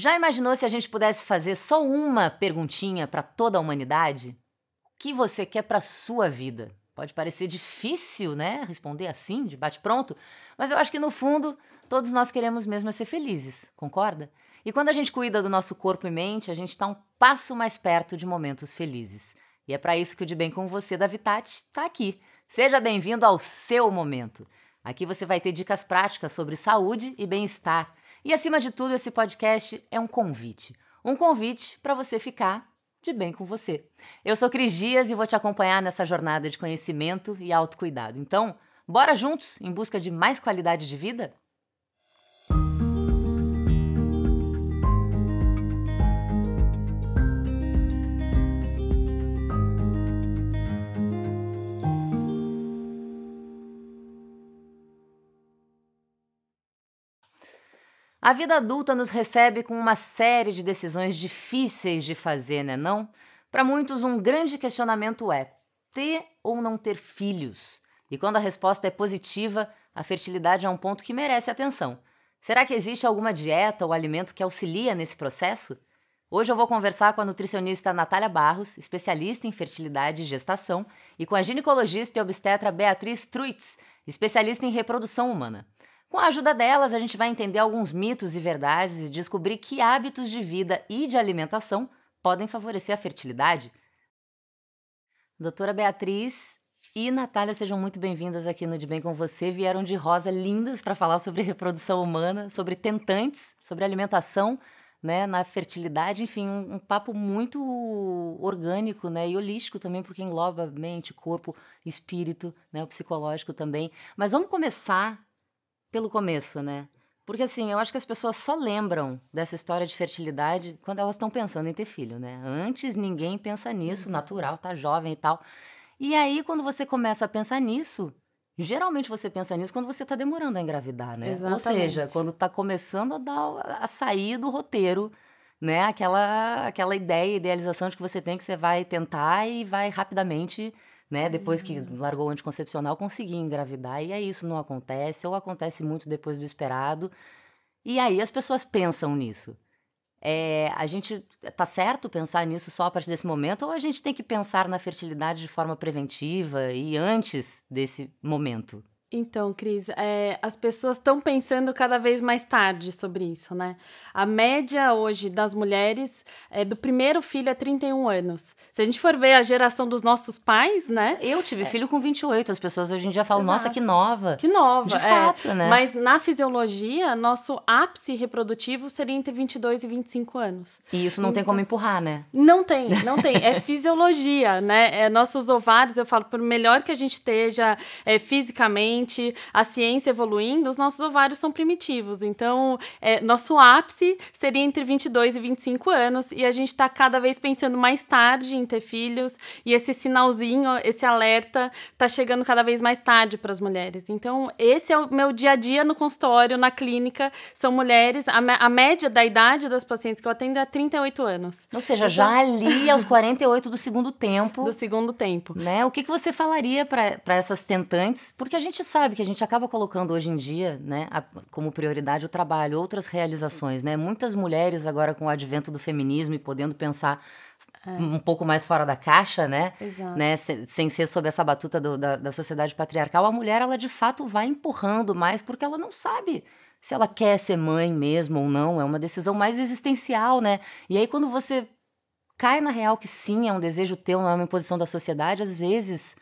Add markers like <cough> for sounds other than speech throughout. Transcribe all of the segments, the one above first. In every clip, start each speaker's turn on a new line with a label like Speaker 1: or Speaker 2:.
Speaker 1: Já imaginou se a gente pudesse fazer só uma perguntinha para toda a humanidade? O que você quer para sua vida? Pode parecer difícil, né, responder assim, de bate-pronto, mas eu acho que no fundo todos nós queremos mesmo é ser felizes, concorda? E quando a gente cuida do nosso corpo e mente, a gente está um passo mais perto de momentos felizes. E é para isso que o De Bem com Você da Vitat está aqui. Seja bem-vindo ao seu momento. Aqui você vai ter dicas práticas sobre saúde e bem-estar e acima de tudo, esse podcast é um convite. Um convite para você ficar de bem com você. Eu sou Cris Dias e vou te acompanhar nessa jornada de conhecimento e autocuidado. Então, bora juntos em busca de mais qualidade de vida? A vida adulta nos recebe com uma série de decisões difíceis de fazer, né não? Para muitos, um grande questionamento é ter ou não ter filhos? E quando a resposta é positiva, a fertilidade é um ponto que merece atenção. Será que existe alguma dieta ou alimento que auxilia nesse processo? Hoje eu vou conversar com a nutricionista Natália Barros, especialista em fertilidade e gestação, e com a ginecologista e obstetra Beatriz Truitz, especialista em reprodução humana. Com a ajuda delas, a gente vai entender alguns mitos e verdades e descobrir que hábitos de vida e de alimentação podem favorecer a fertilidade. Doutora Beatriz e Natália, sejam muito bem-vindas aqui no De Bem Com Você. Vieram de rosa lindas para falar sobre reprodução humana, sobre tentantes, sobre alimentação, né, na fertilidade, enfim, um, um, papo muito orgânico, né, e holístico também, porque engloba mente, corpo, espírito, né, o psicológico também. Mas vamos começar pelo começo, né? Porque assim, eu acho que as pessoas só lembram dessa história de fertilidade quando elas estão pensando em ter filho, né? Antes ninguém pensa nisso, uhum. natural, tá jovem e tal. E aí quando você começa a pensar nisso, geralmente você pensa nisso quando você tá demorando a engravidar, né? Exatamente. Ou seja, quando tá começando a dar a sair do roteiro, né? Aquela aquela ideia, idealização de que você tem que você vai tentar e vai rapidamente né? Depois que uhum. largou o anticoncepcional, consegui engravidar. E aí é isso, não acontece, ou acontece muito depois do esperado. E aí as pessoas pensam nisso. É, a gente tá certo pensar nisso só a partir desse momento, ou a gente tem que pensar na fertilidade de forma preventiva e antes desse momento?
Speaker 2: Então, Cris, é, as pessoas estão pensando cada vez mais tarde sobre isso, né? A média hoje das mulheres é do primeiro filho é 31 anos. Se a gente for ver a geração dos nossos pais, né? Eu tive é. filho com 28, as pessoas hoje em
Speaker 1: dia falam, Exato. nossa, que nova. Que nova. De é. fato, né? Mas
Speaker 2: na fisiologia, nosso ápice reprodutivo seria entre 22 e 25 anos. E isso não então, tem como empurrar, né? Não tem, não tem. É fisiologia, né? É nossos ovários, eu falo, por melhor que a gente esteja é, fisicamente, mente, a ciência evoluindo, os nossos ovários são primitivos. Então, é, nosso ápice seria entre 22 e 25 anos e a gente está cada vez pensando mais tarde em ter filhos e esse sinalzinho, esse alerta, está chegando cada vez mais tarde para as mulheres. Então, esse é o meu dia a dia no consultório, na clínica, são mulheres, a, a média da idade das pacientes que eu atendo é 38 anos. Ou
Speaker 1: seja, então, já ali aos 48 do segundo tempo. Do segundo tempo. Né? O que, que você falaria para essas tentantes? Porque a gente sabe que a gente acaba colocando hoje em dia, né, a, como prioridade o trabalho, outras realizações, né? Muitas mulheres agora com o advento do feminismo e podendo pensar é. um pouco mais fora da caixa, né? Exato. né? Sem, sem ser sob essa batuta do, da, da sociedade patriarcal, a mulher ela de fato vai empurrando mais porque ela não sabe se ela quer ser mãe mesmo ou não, é uma decisão mais existencial, né? E aí quando você cai na real que sim, é um desejo teu, não é uma imposição da sociedade, às vezes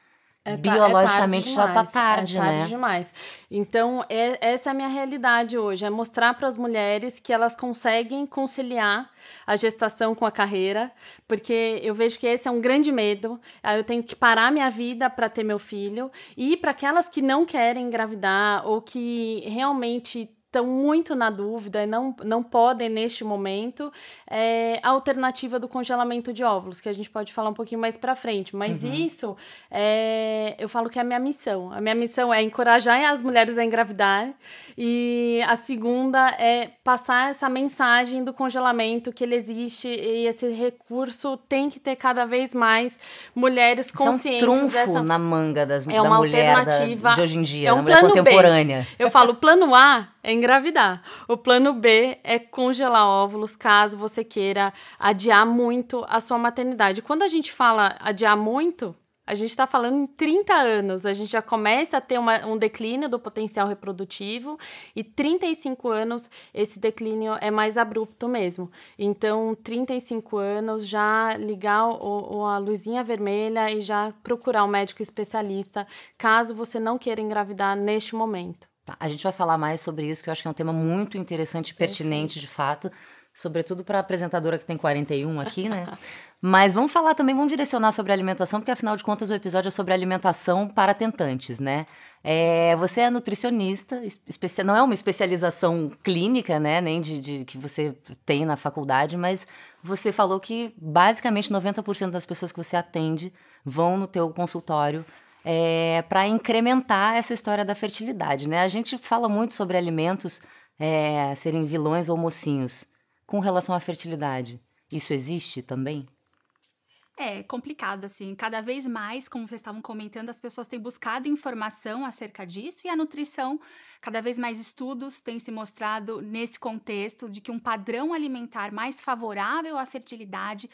Speaker 1: é, é, biologicamente é já tá demais, tá tarde, é tarde né?
Speaker 2: demais. Então, é, essa é a minha realidade hoje, é mostrar para as mulheres que elas conseguem conciliar a gestação com a carreira, porque eu vejo que esse é um grande medo. Eu tenho que parar minha vida para ter meu filho e para aquelas que não querem engravidar ou que realmente estão muito na dúvida e não, não podem, neste momento, é, a alternativa do congelamento de óvulos, que a gente pode falar um pouquinho mais para frente. Mas uhum. isso, é, eu falo que é a minha missão. A minha missão é encorajar as mulheres a engravidar e a segunda é passar essa mensagem do congelamento que ele existe e esse recurso tem que ter cada vez mais mulheres conscientes. é um trunfo dessa... na
Speaker 1: manga das, é da mulher da, de hoje em dia, é um da né? mulher contemporânea. B.
Speaker 2: Eu falo, plano A é engravidar. O plano B é congelar óvulos caso você queira adiar muito a sua maternidade. Quando a gente fala adiar muito, a gente está falando em 30 anos, a gente já começa a ter uma, um declínio do potencial reprodutivo, e 35 anos esse declínio é mais abrupto mesmo. Então, 35 anos, já ligar o, o, a luzinha vermelha e já procurar um médico especialista, caso você não queira engravidar neste momento.
Speaker 1: Tá, a gente vai falar mais sobre isso, que eu acho que é um tema muito interessante e pertinente, Perfeito. de fato. Sobretudo para a apresentadora que tem 41 aqui, né? <laughs> Mas vamos falar também, vamos direcionar sobre alimentação, porque afinal de contas o episódio é sobre alimentação para tentantes, né? É, você é nutricionista, não é uma especialização clínica, né? Nem de, de, que você tem na faculdade, mas você falou que basicamente 90% das pessoas que você atende vão no teu consultório é, para incrementar essa história da fertilidade. Né? A gente fala muito sobre alimentos é, serem vilões ou mocinhos com relação à fertilidade. Isso existe também?
Speaker 3: É complicado, assim. Cada vez mais, como vocês estavam comentando, as pessoas têm buscado informação acerca disso e a nutrição, cada vez mais estudos têm se mostrado nesse contexto de que um padrão alimentar mais favorável à fertilidade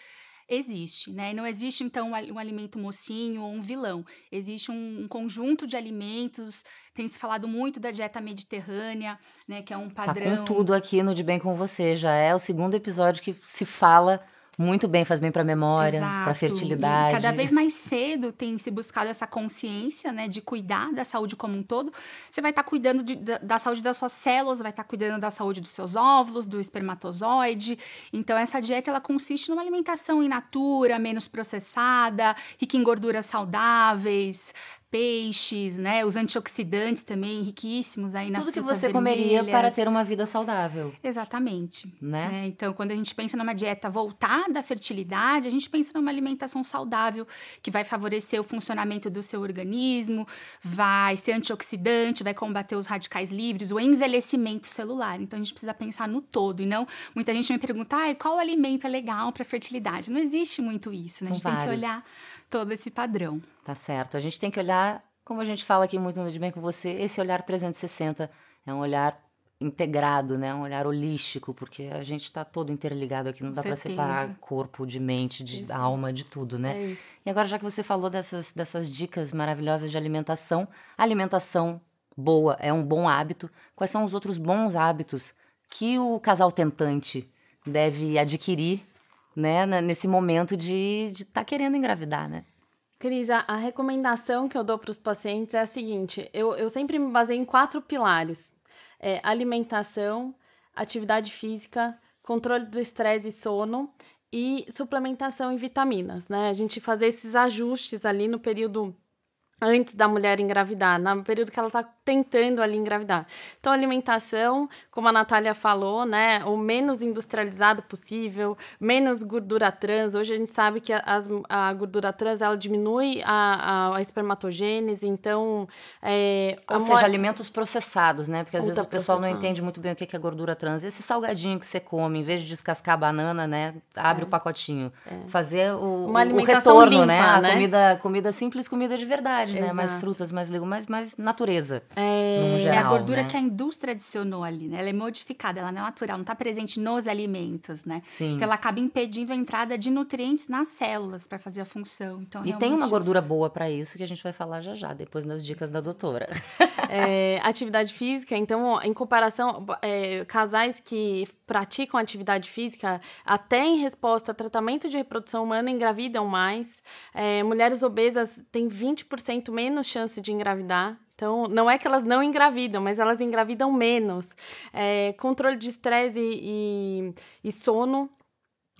Speaker 3: existe, né? Não existe, então, um alimento mocinho ou um vilão. Existe um, um conjunto de alimentos, tem se falado muito da dieta mediterrânea, né? Que é um padrão. Tá com tudo
Speaker 1: aqui no De Bem Com Você, já é o segundo episódio que se fala muito bem, faz bem para a memória, para a fertilidade. E cada vez mais
Speaker 3: cedo tem se buscado essa consciência, né, de cuidar da saúde como um todo. Você vai estar tá cuidando de, da, da, saúde das suas células, vai estar tá cuidando da saúde dos seus óvulos, do espermatozoide. Então essa dieta ela consiste numa alimentação in natura, menos processada, rica em gorduras saudáveis, peixes, né? Os antioxidantes também riquíssimos aí nas Tudo que você vermelhas. comeria para ter uma
Speaker 1: vida saudável.
Speaker 3: Exatamente. Né? né? Então, quando a gente pensa numa dieta voltada à fertilidade, a gente pensa numa alimentação saudável que vai favorecer o funcionamento do seu organismo, vai ser antioxidante, vai combater os radicais livres, o envelhecimento celular. Então, a gente precisa pensar no todo e não muita gente me pergunta, ah, qual alimento é legal para fertilidade? Não existe muito isso, né? São a gente vários. tem que olhar
Speaker 1: todo esse padrão. Tá certo. A gente tem que olhar, como a gente fala aqui muito no De Bem com Você, esse olhar 360 é um olhar integrado, né? Um olhar holístico, porque a gente está todo interligado aqui, não com dá para separar corpo de mente, de uhum. alma, de tudo, né? É e agora, já que você falou dessas, dessas dicas maravilhosas de alimentação, alimentação boa é um bom hábito. Quais são os outros bons hábitos que o casal tentante deve adquirir né? Nesse momento de estar de tá querendo engravidar, né?
Speaker 2: Cris, a, a recomendação que eu dou para os pacientes é a seguinte: eu, eu sempre me baseio em quatro pilares: é, alimentação, atividade física, controle do estresse e sono e suplementação em vitaminas, né? A gente fazer esses ajustes ali no período antes da mulher engravidar, no período que ela está tentando ali engravidar. Então, alimentação, como a Natália falou, né, o menos industrializado possível, menos gordura trans. Hoje a gente sabe que as, a gordura trans, ela diminui a, a, a espermatogênese, então...
Speaker 1: É, Ou seja, alimentos processados, né? Porque às Outra vezes o pessoal não entende muito bem o que é gordura trans. Esse salgadinho que você come, em vez de descascar a banana, né, abre é. o pacotinho. É. Fazer o, o retorno, né, limpa, né? né? A comida, comida simples, comida de verdade verdade, né? Mais frutas, mais legumes, mais, mais natureza. É, geral, é a gordura né? que a
Speaker 3: indústria adicionou ali, né? Ela é modificada, ela não é natural, não está presente nos alimentos, né? Sim. Então ela acaba impedindo a entrada de nutrientes nas células
Speaker 2: para fazer a função. Então, e tem uma gordura
Speaker 1: boa para isso que a gente vai falar já já, depois nas dicas da doutora. <laughs>
Speaker 2: é, atividade física, então, em comparação, é, casais que praticam atividade física, até em resposta a tratamento de reprodução humana, engravidam mais. É, mulheres obesas têm 20% menos chance de engravidar. Então, não é que elas não engravidam, mas elas engravidam menos. É, controle de estresse e, e sono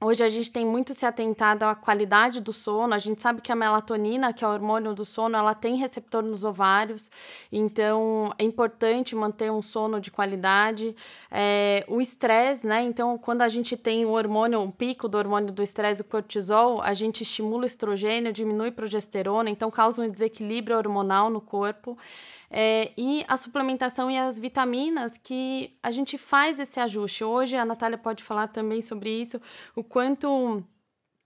Speaker 2: Hoje a gente tem muito se atentado à qualidade do sono. A gente sabe que a melatonina, que é o hormônio do sono, ela tem receptor nos ovários, então é importante manter um sono de qualidade. É, o estresse, né? Então, quando a gente tem o hormônio, um pico do hormônio do estresse, o cortisol, a gente estimula o estrogênio, diminui progesterona, então causa um desequilíbrio hormonal no corpo. É, e a suplementação e as vitaminas que a gente faz esse ajuste. Hoje a Natália pode falar também sobre isso, o quanto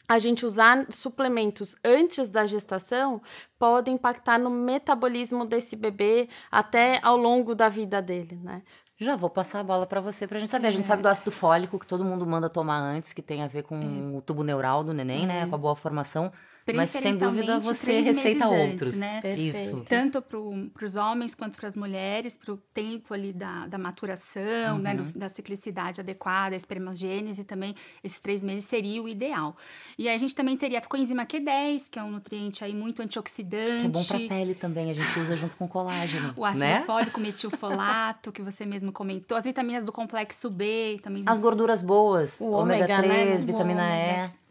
Speaker 2: a gente usar suplementos antes da gestação pode impactar no metabolismo desse bebê até ao longo da vida dele, né?
Speaker 1: Já vou passar
Speaker 2: a bola para você para a gente
Speaker 1: saber. A gente é. sabe do ácido fólico que todo mundo manda tomar antes, que tem a ver com é. o tubo neural do neném, né? é. né? Com a boa formação. Mas sem dúvida você receita antes, outros. Né? né? Isso.
Speaker 3: Tanto para os homens quanto para as mulheres, para o tempo ali da, da maturação, né? uhum. né? No, da ciclicidade adequada, a espermogênese também, esses três meses seria o ideal. E aí a gente também teria a coenzima Q10, que é um nutriente aí muito antioxidante. Que é bom para a
Speaker 1: pele também, a gente usa junto com colágeno. o ácido né?
Speaker 3: fólico, <laughs> metilfolato, que você mesmo comentou, as vitaminas do complexo B também. As gorduras
Speaker 1: boas, o ômega, ômega 3, né? vitamina E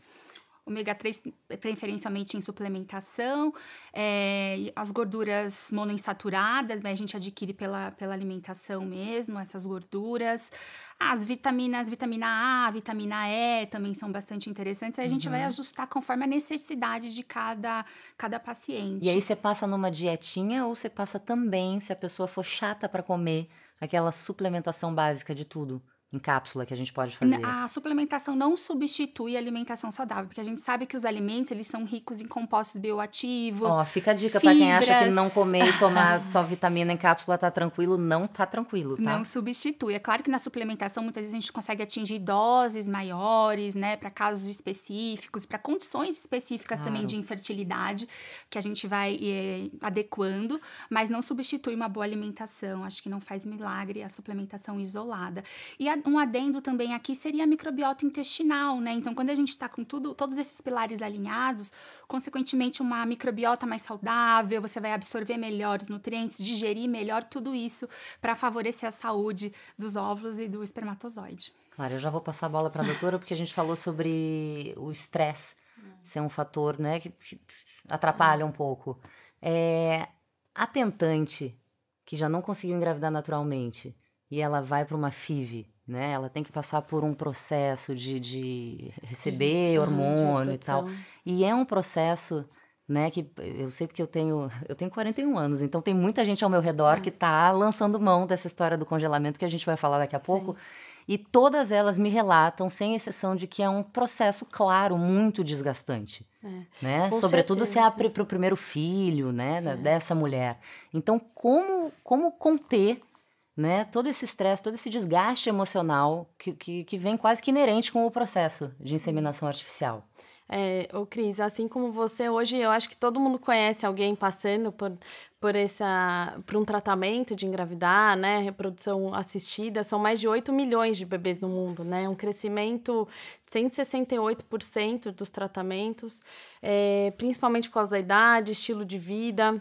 Speaker 3: ômega 3 preferencialmente em suplementação, é, as gorduras monoinsaturadas, né, a gente adquire pela, pela alimentação mesmo, essas gorduras. Ah, as vitaminas, vitamina A, vitamina E também são bastante interessantes. Aí a gente vai uhum. ajustar conforme a necessidade de cada, cada paciente. E aí você
Speaker 1: passa numa dietinha ou você passa também, se a pessoa for chata para comer, aquela suplementação básica de tudo? em cápsula que a gente pode né, fazer? A
Speaker 3: suplementação não substitui a alimentação saudável, porque a gente sabe que os alimentos eles são ricos em compostos bioativos. Ó, fica a dica para quem acha que não comer
Speaker 1: e tomar <laughs> só vitamina em cápsula tá tranquilo, não tá tranquilo, tá? Não
Speaker 3: substitui. É claro que na suplementação muitas vezes a gente consegue atingir doses maiores, né, para casos específicos, para condições específicas claro. também de infertilidade, que a gente vai é, adequando, mas não substitui uma boa alimentação. Acho que não faz milagre a suplementação isolada. E a um adendo também aqui seria a microbiota intestinal, né? Então, quando a gente está com tudo, todos esses pilares alinhados, consequentemente, uma microbiota mais saudável, você vai absorver melhor os nutrientes, digerir melhor tudo isso para favorecer a saúde dos óvulos e do espermatozoide.
Speaker 1: Claro, eu já vou passar a bola para a doutora, porque a gente falou sobre o estresse ser um fator né, que atrapalha um pouco. É, a tentante, que já não conseguiu engravidar naturalmente, e ela vai para uma FIV, né? Ela tem que passar por um processo de, de receber de, uhum, hormônio de e tal. E é um processo, né, que eu sei porque eu tenho, eu tenho 41 anos, então tem muita gente ao meu redor é. que está lançando mão dessa história do congelamento que a gente vai falar daqui a pouco. Sim. E todas elas me relatam, sem exceção, de que é um processo, claro, muito desgastante. É. Né? Sobretudo é certeza. se abre para o primeiro filho né, é. dessa mulher. Então, como, como conter né? Todo esse estresse, todo esse desgaste emocional que, que, que, vem quase que inerente com o processo de uhum. inseminação artificial. É, ô Cris,
Speaker 2: assim como você, hoje eu acho que todo mundo conhece alguém passando por, por, essa, por um tratamento de engravidar, né? Reprodução assistida. São mais de 8 milhões de bebês no mundo, né? Um crescimento de 168% dos tratamentos, é, principalmente por causa da idade, estilo de vida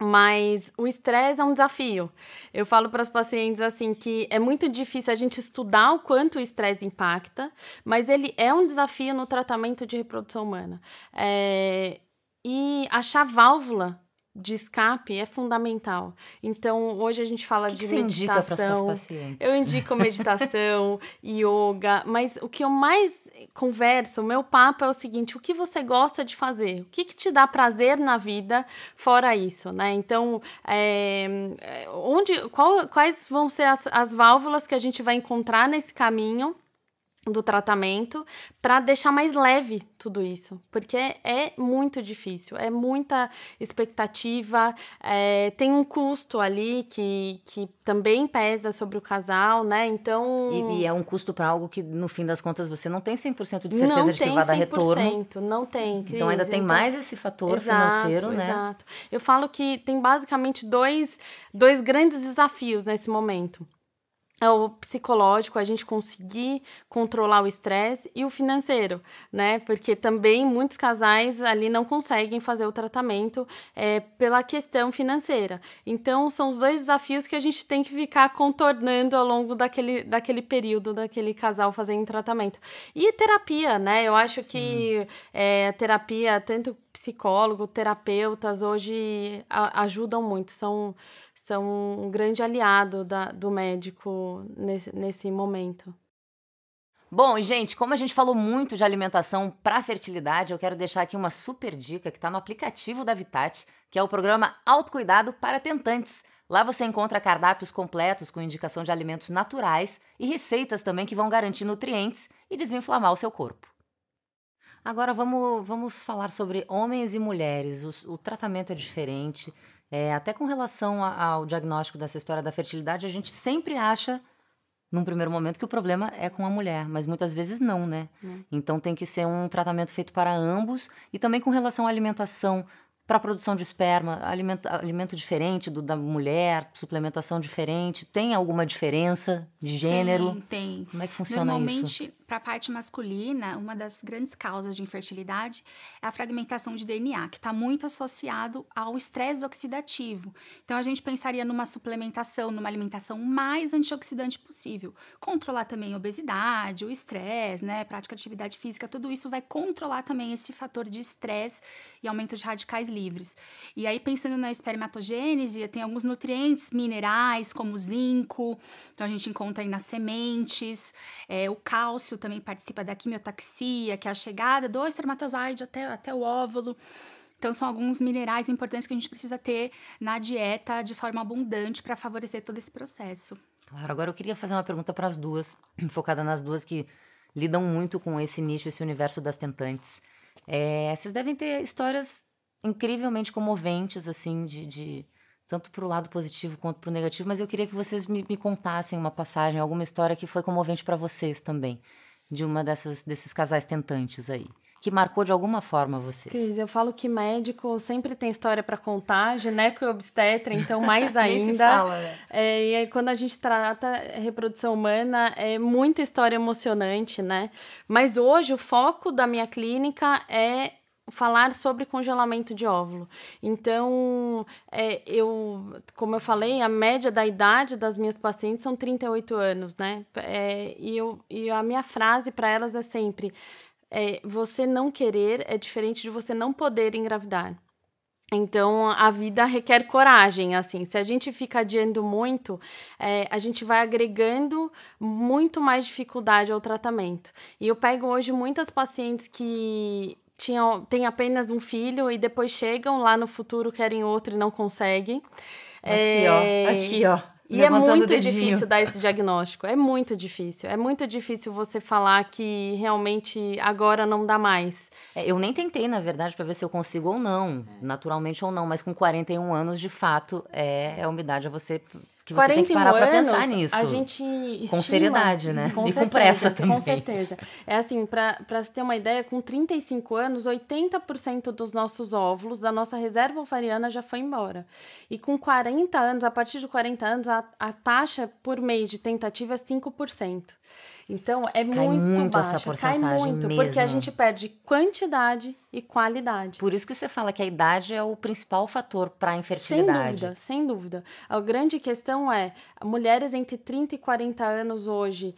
Speaker 2: mas o estresse é um desafio. Eu falo para os pacientes assim que é muito difícil a gente estudar o quanto o estresse impacta, mas ele é um desafio no tratamento de reprodução humana. É... E achar válvula de escape é fundamental. Então, hoje a gente fala que de que você meditação. Indica para pacientes? Eu indico meditação, <laughs> yoga, mas o que eu mais conversa, o meu papo é o seguinte: o que você gosta de fazer? O que, que te dá prazer na vida fora isso, né? Então, é, é onde, qual, quais vão ser as, as válvulas que a gente vai encontrar nesse caminho? do tratamento para deixar mais leve tudo isso, porque é muito difícil, é muita expectativa, é, tem um custo ali que, que também pesa sobre o casal, né? Então. E, e é um custo
Speaker 1: para algo que, no fim das contas, você não tem 100% de certeza não de que vai dar retorno.
Speaker 2: Não tem, então Cris, Então ainda tem então... mais esse fator exato, financeiro, né? Exato. Eu falo que tem basicamente dois, dois grandes desafios nesse momento é o psicológico, a gente conseguir controlar o estresse e o financeiro, né? Porque também muitos casais ali não conseguem fazer o tratamento é, pela questão financeira. Então, são os dois desafios que a gente tem que ficar contornando ao longo daquele, daquele período, daquele casal fazendo tratamento. E terapia, né? Eu acho Sim. que é, a terapia, tanto psicólogo, terapeutas, hoje a, ajudam muito, são são um grande aliado da, do médico nesse, nesse momento.
Speaker 1: Bom, gente, como a gente falou muito de alimentação para fertilidade, eu quero deixar aqui uma super dica que está no aplicativo da Vitat, que é o programa Autocuidado para Tentantes. Lá você encontra cardápios completos com indicação de alimentos naturais e receitas também que vão garantir nutrientes e desinflamar o seu corpo. Agora vamos, vamos falar sobre homens e mulheres. O, o tratamento é diferente, é, até com relação a, ao diagnóstico dessa história da fertilidade, a gente sempre acha, num primeiro momento, que o problema é com a mulher, mas muitas vezes não, né? Hum. Então tem que ser um tratamento feito para ambos e também com relação à alimentação, para produção de esperma, alimento, alimento diferente do da mulher, suplementação diferente, tem alguma diferença de gênero? Tem, tem. Como é que funciona Normalmente, isso?
Speaker 3: Normalmente para a parte masculina, uma das grandes causas de infertilidade é a fragmentação de DNA, que está muito associado ao estresse oxidativo. Então, a gente pensaria numa suplementação, numa alimentação mais antioxidante possível. Controlar também a obesidade, o estresse, né, prática de atividade física, tudo isso vai controlar também esse fator de estresse e aumento de radicais livres. E aí, pensando na espermatogênese, tem alguns nutrientes minerais, como o zinco, então a gente encontra aí nas sementes, é, o cálcio, isso também participa da quimiotaxia, que é a chegada do espermatozoide até, até o óvulo. Então, são alguns minerais importantes que a gente precisa ter na dieta de forma abundante para favorecer todo esse processo.
Speaker 1: Claro, agora eu queria fazer uma pergunta para as duas, <clears throat> focada nas duas que lidam muito com esse nicho, esse universo das tentantes. É, vocês devem ter histórias incrivelmente comoventes, assim, de, de tanto para o lado positivo quanto para o negativo, mas eu queria que vocês me, me contassem uma passagem, alguma história que foi comovente para vocês também de uma dessas desses casais tentantes aí? Que marcou de alguma forma vocês? Cris,
Speaker 2: eu falo que médico sempre tem história para contar, gineco e obstetra, então mais <laughs> ainda. fala, né? é, e aí, quando a gente trata reprodução humana, é muita história emocionante, né? Mas hoje o foco da minha clínica é falar sobre congelamento de óvulo. Então, é, eu, como eu falei, a média da idade das minhas pacientes são 38 anos, né? É, e, eu, e a minha frase para elas é sempre: é, você não querer é diferente de você não poder engravidar. Então, a vida requer coragem, assim. Se a gente fica adiando muito, é, a gente vai agregando muito mais dificuldade ao tratamento. E eu pego hoje muitas pacientes que tinham, têm apenas um filho e depois chegam lá no futuro, querem outro e não conseguem.
Speaker 1: Aqui, é... ó. Aqui, ó. E é muito difícil dar
Speaker 2: esse diagnóstico. É muito difícil. É muito
Speaker 1: difícil você falar que realmente agora não dá mais. É, eu nem tentei, na verdade, para ver se eu consigo ou não, é. naturalmente ou não, mas com 41 anos, de fato, é, é uma idade a você que você tem que parar pra anos, pensar nisso. A gente estima, Com seriedade, né? <laughs> Com e certeza, com pressa também. Com certeza.
Speaker 2: É assim, para se ter uma ideia, com 35 anos, 80% dos nossos óvulos, da nossa reserva ovariana, já foi embora. E com 40 anos, a partir de 40 anos, a, a taxa por mês de tentativa é 5%.
Speaker 1: Então é cai muito, muito baixa, essa porcentagem cai muito, mesmo. porque a gente perde quantidade e qualidade. Por isso que você fala que a idade é o principal fator para a infertilidade. Sem dúvida, sem dúvida.
Speaker 2: A grande questão é, mulheres entre 30 e 40 anos hoje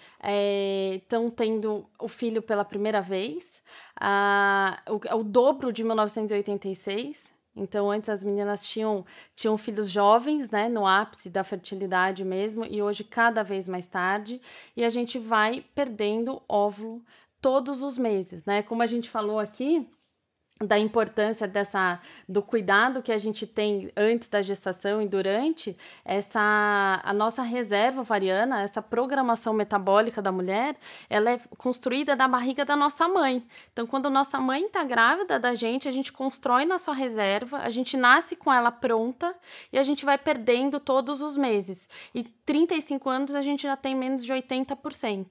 Speaker 2: estão eh, é, tendo o filho pela primeira vez, a, o, é o dobro de 1986, então, antes as meninas tinham, tinham filhos jovens, né, no ápice da fertilidade mesmo, e hoje cada vez mais tarde, e a gente vai perdendo óvulo todos os meses, né? Como a gente falou aqui, da importância dessa do cuidado que a gente tem antes da gestação e durante essa a nossa reserva ovariana, essa programação metabólica da mulher, ela é construída da barriga da nossa mãe. Então, quando nossa mãe está grávida da gente, a gente constrói na sua reserva, a gente nasce com ela pronta e a gente vai perdendo todos os meses. E 35 anos a gente já tem menos de 80%.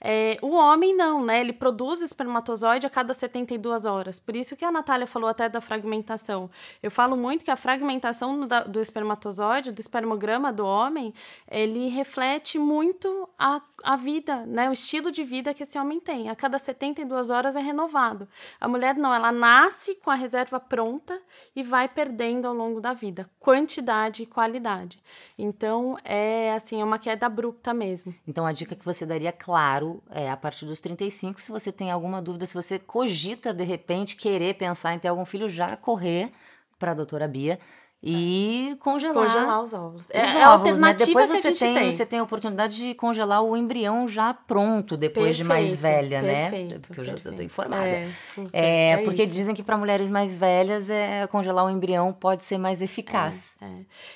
Speaker 2: É, o homem não, né? Ele produz espermatozoide a cada 72 horas. Por isso que a a Natália falou até da fragmentação. Eu falo muito que a fragmentação do, espermatozoide, do espermograma do homem, ele reflete muito a, a vida, né? O estilo de vida que esse homem tem. A cada 72 horas é renovado. A mulher não, ela nasce com a reserva pronta e vai perdendo ao longo da vida quantidade e qualidade.
Speaker 1: Então, é assim, é uma queda abrupta mesmo. Então, a dica que você daria, claro, é a partir dos 35, se você tem alguma dúvida, se você cogita de repente querer pensar em ter algum filho já correr para a doutora Bia é. e congelar, congelar os ovos É, os é óvulos, né? Depois você tem, tem, você tem a oportunidade de congelar o embrião já pronto depois perfeito, de mais velha, né? perfeito, né? Porque eu já estou informada. É, super, é, é porque isso. dizem que para mulheres mais velhas é congelar o embrião pode ser mais eficaz. É, é.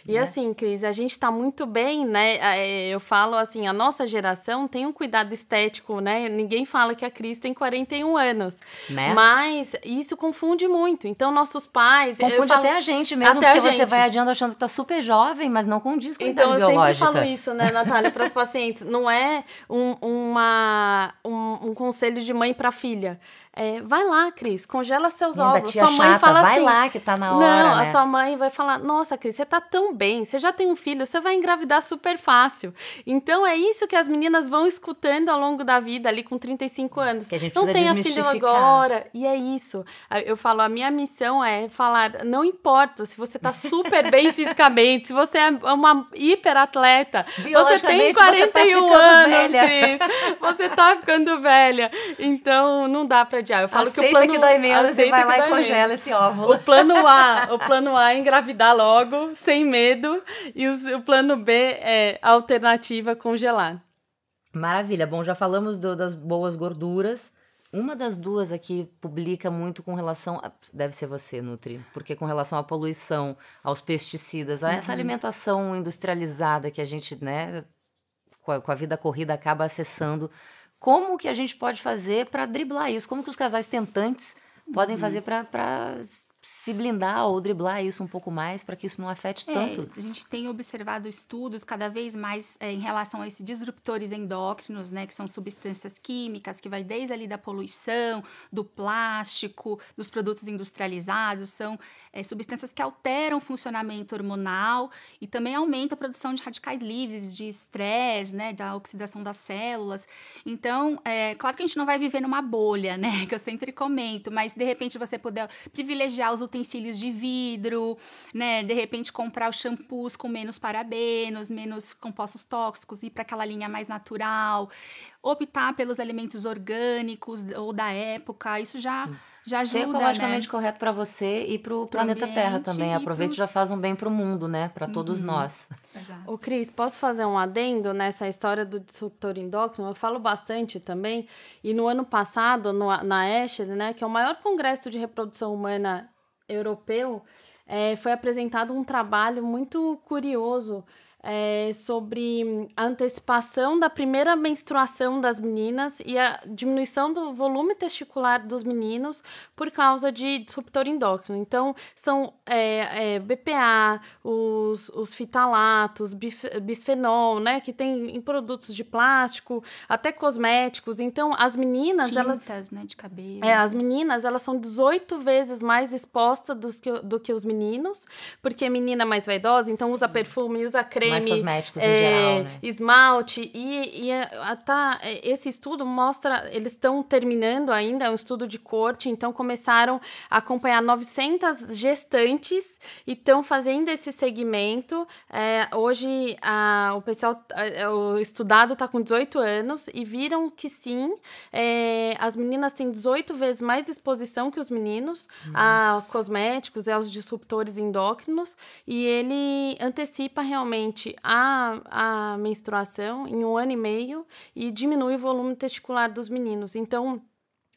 Speaker 1: e né? assim, Cris, a
Speaker 2: gente está muito bem, né? É, eu falo assim, a nossa geração tem um cuidado estético, né? Ninguém fala que a Cris tem 41 anos, né? Mas isso confunde muito. Então nossos pais, confunde falo, até a gente mesmo, até a gente você vai
Speaker 1: adiando achando que tá super jovem, mas não
Speaker 2: condiz com a então, biológica. Então eu sempre falo isso, né, Natália, para os pacientes. Não é um, uma, uma um, conselho de mãe para filha. É, vai lá, Cris, congela seus Minha ovos. Sua mãe chata, fala assim. Vai lá que tá na hora. Não, né? a sua mãe vai falar: Nossa, Cris, você tá tão bem, você já tem um filho, você vai engravidar super fácil. Então é isso que as meninas vão escutando ao longo da vida, ali com 35 anos. Que a gente não tenha filho agora. E é isso. Eu falo: a minha missão é falar: não importa se você tá super bem <laughs> fisicamente, se você é uma hiperatleta, você tem 41 você tá anos, velha. Cris. Você tá ficando velha. Então não dá pra adiar. Eu falo aceita que o plano que dá emenda, você vai lá e congela esse
Speaker 1: óvulo. O plano A, o plano
Speaker 2: A é engravidar logo, sem medo, e o,
Speaker 1: o plano B é alternativa congelar. Maravilha. Bom, já falamos do, das boas gorduras. Uma das duas aqui publica muito com relação. A, deve ser você, Nutri, porque com relação à poluição, aos pesticidas, a uhum. essa alimentação industrializada que a gente, né, com a, com a vida corrida acaba acessando como que a gente pode fazer para driblar isso? Como que os casais tentantes podem uhum. fazer para se blindar ou driblar isso um pouco mais para que isso não afete é, tanto. A gente tem observado
Speaker 3: estudos cada vez mais é, em relação a esses disruptores endócrinos, né, que são substâncias químicas que vai desde ali da poluição, do plástico, dos produtos industrializados, são é, substâncias que alteram o funcionamento hormonal e também aumenta a produção de radicais livres, de estresse, né, da oxidação das células. Então, é claro que a gente não vai viver numa bolha, né, <laughs> que eu sempre comento, mas de repente você puder privilegiar os utensílios de vidro, né? De repente comprar os shampoos com menos parabenos, menos compostos tóxicos, ir para aquela linha mais natural, optar pelos alimentos orgânicos ou da época, isso já já ajuda, Ser ecologicamente né?
Speaker 1: correto para você e para o planeta ambiente, Terra também. Aproveita e pros... já faz um bem para o mundo, né? Para todos uhum. nós.
Speaker 2: Exato. O Cris, posso fazer um adendo nessa história do disruptor endócrino? Eu falo bastante também. E no ano passado, no, na Escher, né, que é o maior congresso de reprodução humana europeu, é, foi apresentado um trabalho muito curioso é, sobre a antecipação da primeira menstruação das meninas e a diminuição do volume testicular dos meninos por causa de disruptor endócrino. Então, são é, é, BPA, os, os fitalatos, bif, bisfenol, né, que tem em produtos de plástico, até cosméticos. Então, as meninas, Tintas,
Speaker 3: elas... né, de cabelo. É, as
Speaker 2: meninas, elas são 18 vezes mais expostas dos que, do que os meninos, porque é menina é mais vaidosa, então Sim. usa perfume, usa creme, mais cosméticos é, em geral, é, né? esmalte. E, e é, ah, tá, é, esse estudo mostra, eles estão terminando ainda, é um estudo de corte, então começaram a acompanhar 900 gestantes e estão fazendo esse segmento. É, hoje a, o pessoal, a, o estudado está com 18 anos e viram que sim, é, as meninas têm 18 vezes mais exposição que os meninos Nossa. a cosméticos e aos disruptores endócrinos e ele antecipa realmente durante a, a menstruação em um ano e meio e diminui o volume testicular dos meninos. Então,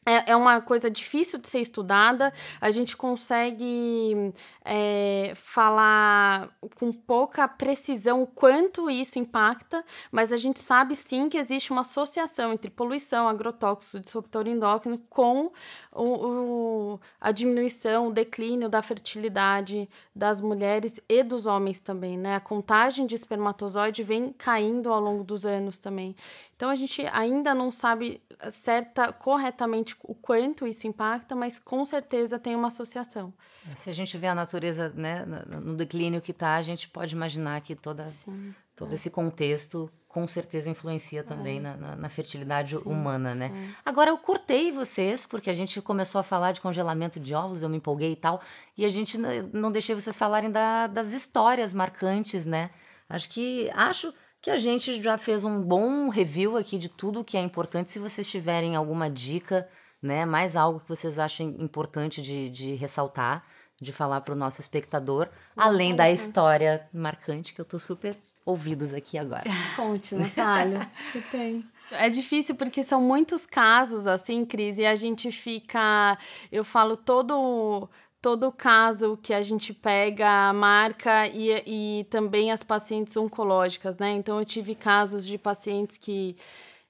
Speaker 2: é, é uma coisa difícil de ser estudada, a gente consegue é, falar com pouca precisão o quanto isso impacta, mas a gente sabe sim que existe uma associação entre poluição, agrotóxico, disruptor endócrino com o, o, a diminuição, o declínio da fertilidade das mulheres e dos homens também, né? A contagem de espermatozoide vem caindo ao longo dos anos também. Então a gente ainda não sabe eh, certa corretamente o quanto isso impacta, mas com certeza tem uma associação.
Speaker 1: É, se a gente vê a natureza né, no declínio que está, a gente pode imaginar que toda, Sim, todo é. esse contexto com certeza influencia também é. na, na, na, fertilidade Sim, humana, né? É. Agora eu cortei vocês, porque a gente começou a falar de congelamento de ovos, eu me empolguei e tal, e a gente não deixei vocês falarem da, das histórias marcantes, né? Acho que. Acho que a gente já fez um bom review aqui de tudo que é importante. Se vocês tiverem alguma dica, né, mais algo que vocês achem importante de, de ressaltar, de falar para o nosso espectador, além da história marcante que eu tô super ouvidos aqui agora. <laughs>
Speaker 2: Conte, Natália, <laughs> você tem. É difícil porque são muitos casos assim, Cris, e a gente fica, eu falo todo todo caso que a gente pega a marca e, e também as pacientes oncológicas, né? Então, eu tive casos de pacientes que.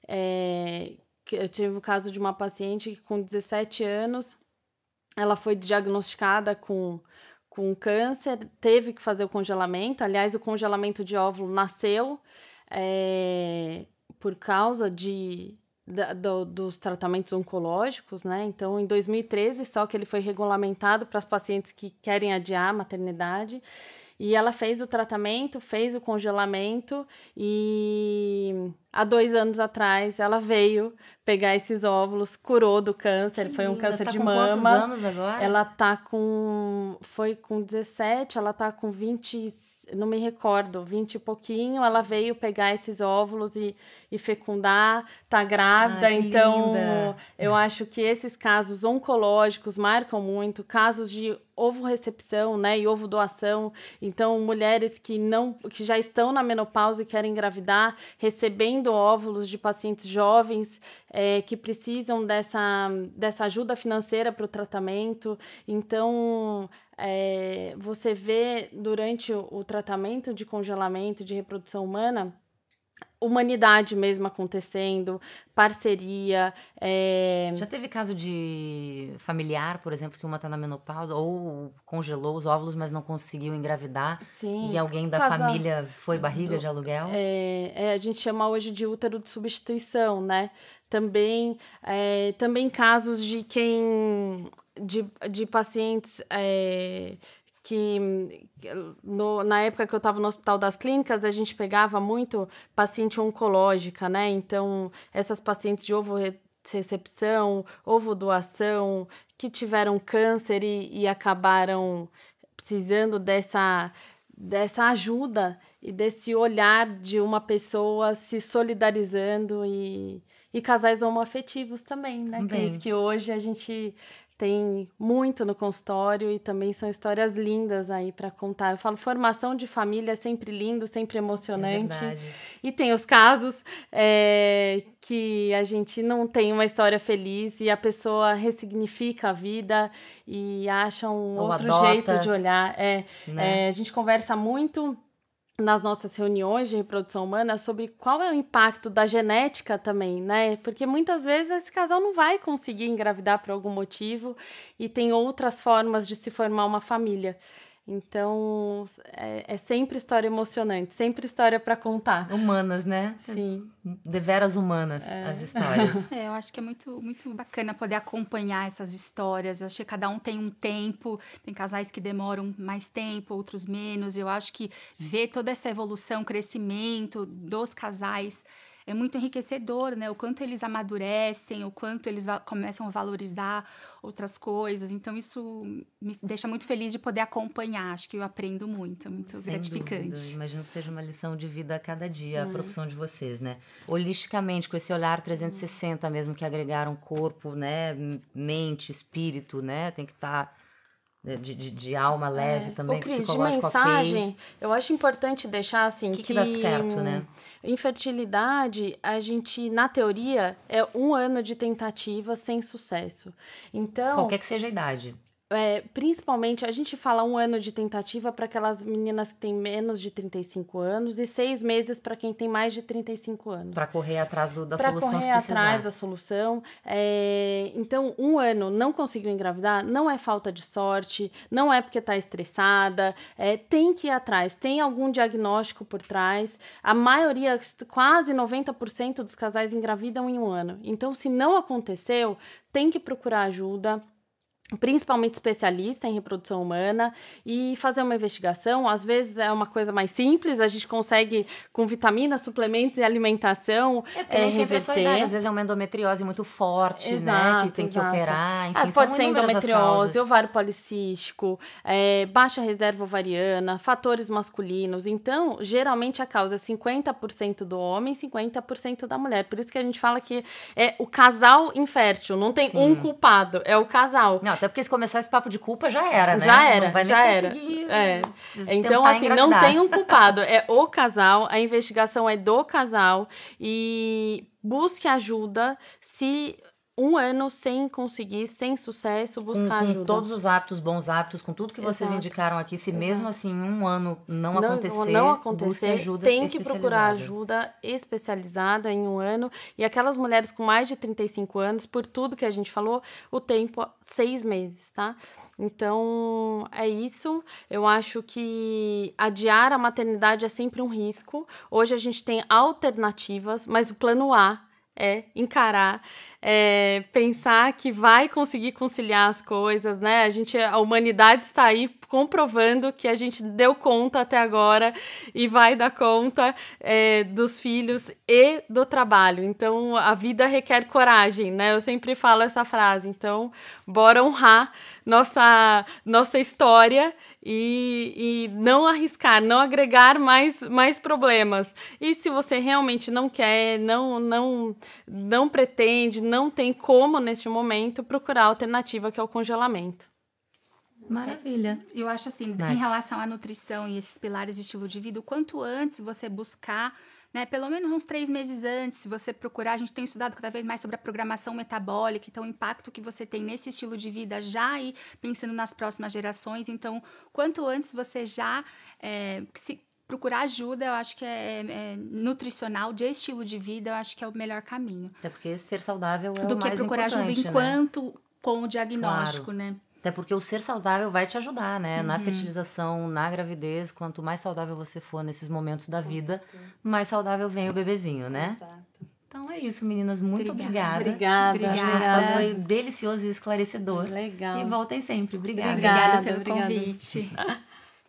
Speaker 2: É, eu tive o um caso de uma paciente que, com 17 anos, ela foi diagnosticada com, com câncer, teve que fazer o congelamento. Aliás, o congelamento de óvulo nasceu é, por causa de da, do, dos tratamentos oncológicos, né? Então, em 2013, só que ele foi regulamentado para as pacientes que querem adiar a maternidade. E ela fez o tratamento, fez o congelamento e há dois anos atrás ela veio pegar esses óvulos, curou do câncer, que foi um linda. câncer tá de com mama. Quantos anos agora? Ela tá com. Foi com 17, ela tá com 25 não me recordo, 20 e pouquinho, ela veio pegar esses óvulos e, e fecundar, tá grávida. Ah, então, linda. eu é. acho que esses casos oncológicos marcam muito, casos de ovo recepção, né, e ovo doação. Então, mulheres que não que já estão na menopausa e querem engravidar, recebendo óvulos de pacientes jovens é, que precisam dessa, dessa ajuda financeira para o tratamento. Então, é, você vê durante o, o tratamento de congelamento de reprodução humana humanidade mesmo acontecendo, parceria.
Speaker 1: É... Já teve caso de familiar, por exemplo, que uma está na menopausa ou congelou os óvulos, mas não conseguiu engravidar? Sim. E alguém da família foi barriga do... de aluguel?
Speaker 2: É, é, a gente chama hoje de útero de substituição, né? Também, é, também casos de quem de, de pacientes é, que no, na época que eu estava no Hospital das Clínicas, a gente pegava muito paciente oncológica, né? Então, essas pacientes de ovo recepção, ovo doação, que tiveram câncer e, e acabaram precisando dessa, dessa ajuda e desse olhar de uma pessoa se solidarizando e, e casais homoafetivos também, né? É também. isso que hoje a gente tem muito no consultório e também são histórias lindas aí para contar. Eu falo, formação de família é sempre lindo, sempre emocionante. É e tem os casos é, que a gente não tem uma história feliz e a pessoa ressignifica a vida e acha um Ou outro adota, jeito de olhar. É, né? é, a gente conversa muito nas nossas reuniões de reprodução humana sobre qual é o impacto da genética também, né? Porque muitas vezes esse casal não vai conseguir engravidar por algum motivo e tem outras formas de se formar uma família. Então, é, é, sempre história emocionante, sempre
Speaker 1: história para contar. Humanas, né? Sim. Deveras humanas é. as histórias. <laughs> É,
Speaker 3: eu acho que é muito, muito bacana poder acompanhar essas histórias. Eu acho que cada um tem um tempo, tem casais que demoram mais tempo, outros menos. Eu acho que ver toda essa evolução, crescimento dos casais é muito enriquecedor, né? O quanto eles amadurecem, o quanto eles começam a valorizar outras coisas. Então, isso me deixa muito feliz de poder acompanhar. Acho que eu aprendo muito, é muito Sem gratificante. Dúvida.
Speaker 1: Imagino que seja uma lição de vida a cada dia, a é. profissão de vocês, né? Holisticamente, com esse olhar 360 mesmo, que agregaram corpo, né? Mente, espírito, né? Tem que estar... Tá né, de, de, de alma é. leve é. também, Ô, Cris, psicológico de mensagem, okay.
Speaker 2: Eu acho importante deixar assim que, que, que dá certo, né? Infertilidade, a gente na teoria é um ano de tentativa sem sucesso. Então qualquer que seja a idade é, principalmente, a gente fala um ano de tentativa para aquelas meninas que têm menos de 35 anos e seis meses para quem tem mais de 35 anos. Para
Speaker 1: correr atrás do, da pra solução. Para correr atrás da
Speaker 2: solução. É, então, um ano não conseguiu engravidar, não é falta de sorte, não é porque está estressada, é, tem que ir atrás, tem algum diagnóstico por trás. A maioria, quase 90% dos casais engravidam em um ano. Então, se não aconteceu, tem que procurar ajuda principalmente especialista em reprodução humana e fazer uma investigação, às vezes é uma coisa mais simples, a gente consegue com vitaminas, suplementos e alimentação é, porque é, sempre é idade, às vezes
Speaker 1: é uma endometriose muito forte,
Speaker 2: exato, né, que tem exato. que operar, é, enfim, ah, pode ser endometriose, ovário
Speaker 1: policístico,
Speaker 2: é, baixa reserva ovariana, fatores masculinos, então geralmente a causa é 50% do homem, 50% da mulher, por isso que a gente fala que é o casal infértil, não tem Sim. um culpado, é o casal. Não, até porque se começar esse papo de culpa, já era, né? Já era, não vai já era. É. Então, assim, engravidar. não tem um <laughs> culpado. É o casal, a investigação é do casal. E busque ajuda se um ano sem conseguir, sem sucesso, buscar com, com ajuda. todos os
Speaker 1: hábitos, bons hábitos, com tudo que Exato. vocês indicaram aqui, se Exato. mesmo assim um ano não, não acontecer, não acontecer ajuda tem que procurar
Speaker 2: ajuda especializada em um ano. E aquelas mulheres com mais de 35 anos, por tudo que a gente falou, o tempo seis meses, tá? Então, é isso. Eu acho que adiar a maternidade é sempre um risco. Hoje a gente tem alternativas, mas o plano A é encarar, é pensar que vai conseguir conciliar as coisas, né? A gente, a humanidade está aí comprovando que a gente deu conta até agora e vai dar conta é, dos filhos e do trabalho. Então, a vida requer coragem, né? Eu sempre falo essa frase. Então, bora honrar nossa nossa história e, e não arriscar, não agregar mais, mais problemas. E se você realmente não quer, não, não, não pretende, não tem como neste momento, procurar a alternativa que é o congelamento.
Speaker 3: Maravilha. Eu acho assim, em relação à nutrição e esses pilares de estilo de vida, o quanto antes você buscar né? Pelo menos uns três meses antes, se você procurar, a gente tem estudado cada vez mais sobre a programação metabólica, então o impacto que você tem nesse estilo de vida já e pensando nas próximas gerações. Então, quanto antes você já é, se procurar ajuda, eu acho que é, é, é, nutricional, de estilo de vida, eu acho que é o melhor caminho. Até porque ser saudável é o mais importante. Do que procurar ajuda né? enquanto né? com o diagnóstico, claro. né?
Speaker 1: Até porque o ser saudável vai te ajudar, né? Uhum. Na fertilização, na gravidez, quanto mais saudável você for nesses momentos da Com vida, certeza. mais saudável vem o bebezinho, né? Exato. Então é isso, meninas. Muito obrigada. Obrigada. Obrigada. obrigada. Foi delicioso e esclarecedor. Legal. E voltem sempre. Obrigada. Obrigada pelo obrigada. convite. <laughs>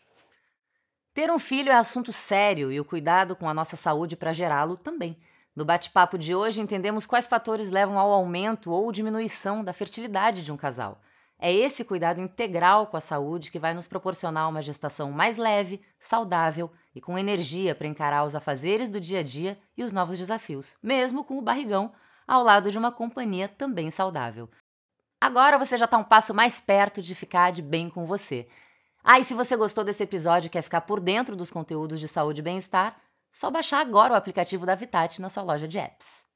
Speaker 1: Ter um filho é assunto sério e o cuidado com a nossa saúde para gerá-lo também. No bate-papo de hoje, entendemos quais fatores levam ao aumento ou diminuição da fertilidade de um casal. É esse cuidado integral com a saúde que vai nos proporcionar uma gestação mais leve, saudável e com energia para encarar os afazeres do dia a dia e os novos desafios, mesmo com o barrigão ao lado de uma companhia também saudável. Agora você já está um passo mais perto de ficar de bem com você. Ah, e se você gostou desse episódio e quer ficar por dentro dos conteúdos de saúde e bem-estar, só baixar agora o aplicativo da Vitat na sua loja de apps.